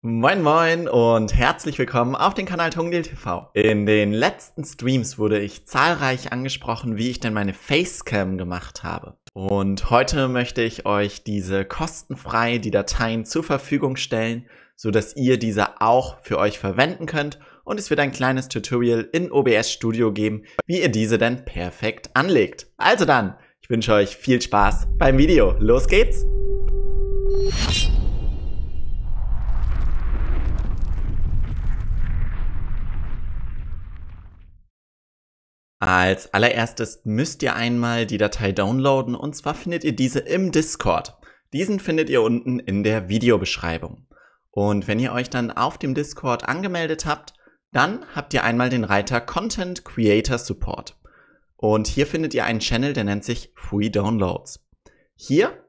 Moin moin und herzlich willkommen auf dem Kanal Tungdil TV. In den letzten Streams wurde ich zahlreich angesprochen, wie ich denn meine Facecam gemacht habe. Und heute möchte ich euch diese kostenfrei die Dateien zur Verfügung stellen, so dass ihr diese auch für euch verwenden könnt und es wird ein kleines Tutorial in OBS Studio geben, wie ihr diese denn perfekt anlegt. Also dann, ich wünsche euch viel Spaß beim Video. Los geht's! Als allererstes müsst ihr einmal die Datei downloaden und zwar findet ihr diese im Discord. Diesen findet ihr unten in der Videobeschreibung. Und wenn ihr euch dann auf dem Discord angemeldet habt, dann habt ihr einmal den Reiter Content Creator Support. Und hier findet ihr einen Channel, der nennt sich Free Downloads. Hier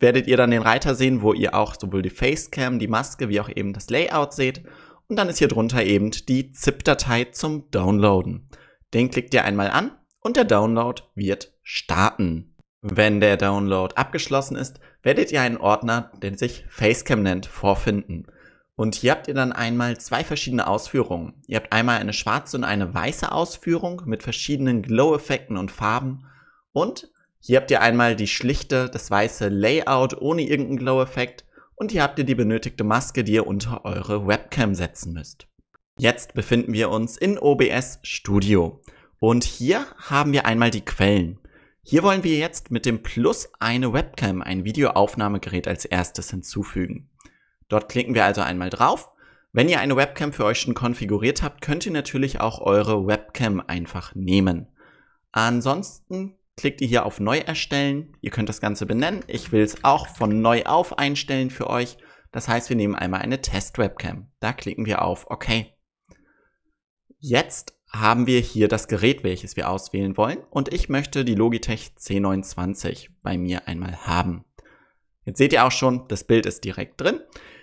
werdet ihr dann den Reiter sehen, wo ihr auch sowohl die Facecam, die Maske, wie auch eben das Layout seht. Und dann ist hier drunter eben die ZIP-Datei zum Downloaden. Den klickt ihr einmal an und der Download wird starten. Wenn der Download abgeschlossen ist, werdet ihr einen Ordner, den sich Facecam nennt, vorfinden. Und hier habt ihr dann einmal zwei verschiedene Ausführungen. Ihr habt einmal eine schwarze und eine weiße Ausführung mit verschiedenen Glow-Effekten und Farben. Und hier habt ihr einmal die schlichte, das weiße Layout ohne irgendeinen Glow-Effekt. Und hier habt ihr die benötigte Maske, die ihr unter eure Webcam setzen müsst. Jetzt befinden wir uns in OBS Studio und hier haben wir einmal die Quellen. Hier wollen wir jetzt mit dem Plus eine Webcam, ein Videoaufnahmegerät als erstes hinzufügen. Dort klicken wir also einmal drauf. Wenn ihr eine Webcam für euch schon konfiguriert habt, könnt ihr natürlich auch eure Webcam einfach nehmen. Ansonsten klickt ihr hier auf Neu erstellen. Ihr könnt das Ganze benennen. Ich will es auch von Neu auf einstellen für euch. Das heißt, wir nehmen einmal eine Test-Webcam. Da klicken wir auf OK. Jetzt haben wir hier das Gerät, welches wir auswählen wollen und ich möchte die Logitech c 29 bei mir einmal haben. Jetzt seht ihr auch schon, das Bild ist direkt drin.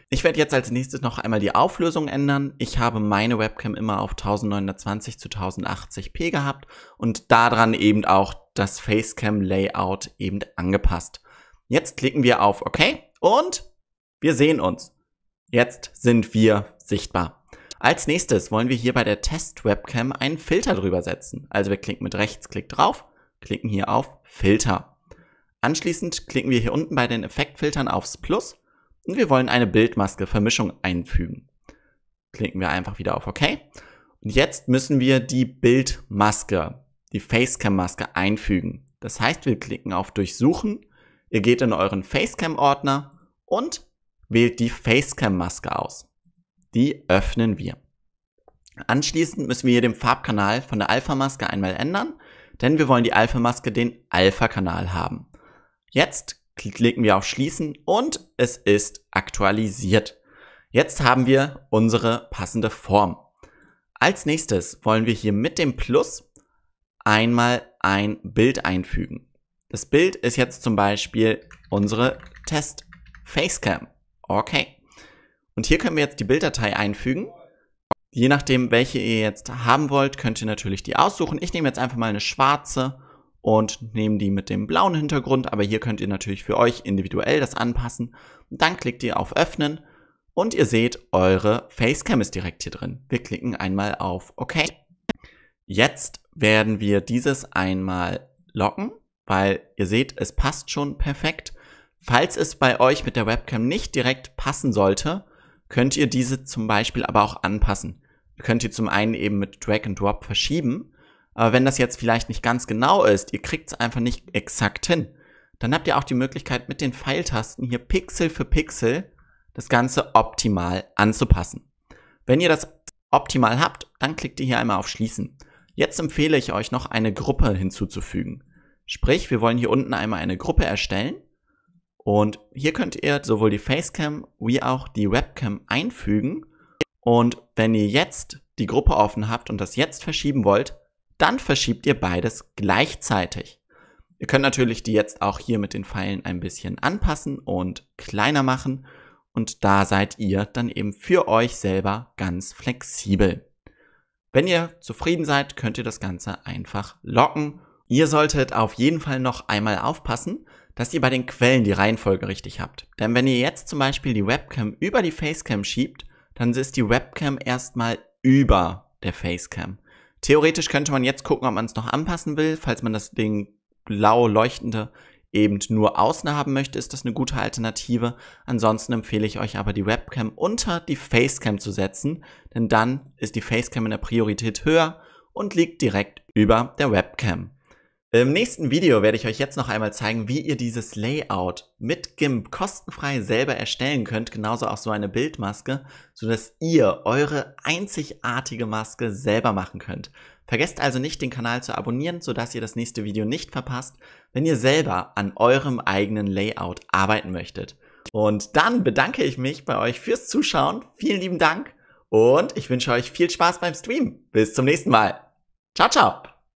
Ich werde jetzt als nächstes noch einmal die Auflösung ändern. Ich habe meine Webcam immer auf 1920 zu 1080p gehabt und daran eben auch das Facecam-Layout eben angepasst. Jetzt klicken wir auf OK und wir sehen uns. Jetzt sind wir sichtbar. Als nächstes wollen wir hier bei der Test-Webcam einen Filter drüber setzen. Also wir klicken mit rechts, Rechtsklick drauf, klicken hier auf Filter. Anschließend klicken wir hier unten bei den Effektfiltern aufs Plus und wir wollen eine Bildmaske Vermischung einfügen. Klicken wir einfach wieder auf OK. Und jetzt müssen wir die Bildmaske, die Facecam-Maske einfügen. Das heißt, wir klicken auf Durchsuchen, ihr geht in euren Facecam-Ordner und wählt die Facecam-Maske aus. Die öffnen wir. Anschließend müssen wir hier den Farbkanal von der Alpha-Maske einmal ändern, denn wir wollen die Alpha-Maske den Alpha-Kanal haben. Jetzt klicken wir auf Schließen und es ist aktualisiert. Jetzt haben wir unsere passende Form. Als nächstes wollen wir hier mit dem Plus einmal ein Bild einfügen. Das Bild ist jetzt zum Beispiel unsere Test Facecam. Okay. Und hier können wir jetzt die Bilddatei einfügen. Je nachdem, welche ihr jetzt haben wollt, könnt ihr natürlich die aussuchen. Ich nehme jetzt einfach mal eine schwarze und nehme die mit dem blauen Hintergrund, aber hier könnt ihr natürlich für euch individuell das anpassen. dann klickt ihr auf Öffnen und ihr seht, eure Facecam ist direkt hier drin. Wir klicken einmal auf OK. Jetzt werden wir dieses einmal locken, weil ihr seht, es passt schon perfekt. Falls es bei euch mit der Webcam nicht direkt passen sollte, könnt ihr diese zum Beispiel aber auch anpassen. Ihr könnt ihr zum einen eben mit Drag and Drop verschieben, aber wenn das jetzt vielleicht nicht ganz genau ist, ihr kriegt es einfach nicht exakt hin, dann habt ihr auch die Möglichkeit mit den Pfeiltasten hier Pixel für Pixel das Ganze optimal anzupassen. Wenn ihr das optimal habt, dann klickt ihr hier einmal auf Schließen. Jetzt empfehle ich euch noch eine Gruppe hinzuzufügen. Sprich, wir wollen hier unten einmal eine Gruppe erstellen und hier könnt ihr sowohl die Facecam wie auch die Webcam einfügen. Und wenn ihr jetzt die Gruppe offen habt und das jetzt verschieben wollt, dann verschiebt ihr beides gleichzeitig. Ihr könnt natürlich die jetzt auch hier mit den Pfeilen ein bisschen anpassen und kleiner machen. Und da seid ihr dann eben für euch selber ganz flexibel. Wenn ihr zufrieden seid, könnt ihr das Ganze einfach locken. Ihr solltet auf jeden Fall noch einmal aufpassen, dass ihr bei den Quellen die Reihenfolge richtig habt. Denn wenn ihr jetzt zum Beispiel die Webcam über die Facecam schiebt, dann ist die Webcam erstmal über der Facecam. Theoretisch könnte man jetzt gucken, ob man es noch anpassen will, falls man das Ding blau leuchtende eben nur außen haben möchte, ist das eine gute Alternative. Ansonsten empfehle ich euch aber die Webcam unter die Facecam zu setzen, denn dann ist die Facecam in der Priorität höher und liegt direkt über der Webcam. Im nächsten Video werde ich euch jetzt noch einmal zeigen, wie ihr dieses Layout mit GIMP kostenfrei selber erstellen könnt, genauso auch so eine Bildmaske, sodass ihr eure einzigartige Maske selber machen könnt. Vergesst also nicht, den Kanal zu abonnieren, sodass ihr das nächste Video nicht verpasst, wenn ihr selber an eurem eigenen Layout arbeiten möchtet. Und dann bedanke ich mich bei euch fürs Zuschauen, vielen lieben Dank und ich wünsche euch viel Spaß beim Stream. Bis zum nächsten Mal. Ciao, ciao!